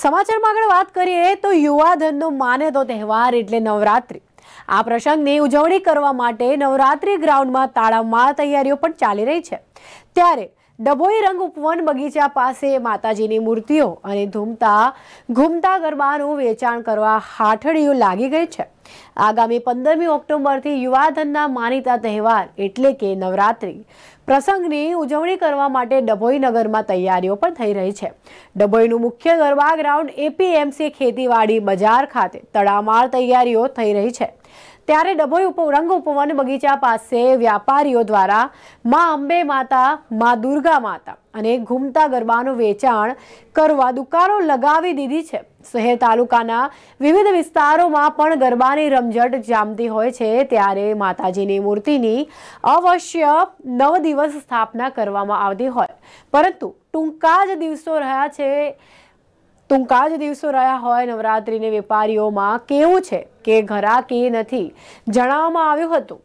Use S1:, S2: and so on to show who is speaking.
S1: સમાચારમાં આગળ વાત કરીએ તો યુવાધનનો માને તો તહેવાર એટલે નવરાત્રિ આ પ્રસંગની ઉજવણી કરવા માટે નવરાત્રિ ગ્રાઉન્ડમાં તાળામાળ તૈયારીઓ પણ ચાલી રહી છે ત્યારે ડભોઈ રંગ ઉપવન બગીચા પાસે માતાજીની મૂર્તિઓ અને ધૂમતા ઘૂમતા ગરબાનું વેચાણ કરવા હાથડીઓ લાગી ગઈ છે આગામી પંદરમી ઓક્ટોબરથી યુવાધનના માનીતા તહેવાર એટલે કે નવરાત્રિ પ્રસંગની ઉજવણી કરવા માટે ડભોઈ નગરમાં તૈયારીઓ પણ થઈ રહી છે ડભોઈનું મુખ્ય ગરબા ગ્રાઉન્ડ એપીએમસી ખેતીવાડી બજાર ખાતે તડામાર તૈયારીઓ થઈ રહી છે ત્યારે ડભોઈ રંગ ઉપવન બગીચા પાસે વ્યાપારીઓ દ્વારા મા અંબે માતા મા દુર્ગા માતા અને ઘૂમતા ગરબાનું વેચાણ કરવા દુકાનો લગાવી દીધી છે શહેર તાલુકાના વિવિધ વિસ્તારોમાં પણ ગરબાની રમઝટ જામતી હોય છે ત્યારે માતાજીની મૂર્તિની અવશ્ય નવ દિવસ સ્થાપના કરવામાં આવતી હોય પરંતુ ટૂંકા જ દિવસો રહ્યા છે ટૂંકા જ દિવસો રહ્યા હોય નવરાત્રિને વેપારીઓમાં કેવું છે કે ઘરાકી નથી જણાવવામાં આવ્યું હતું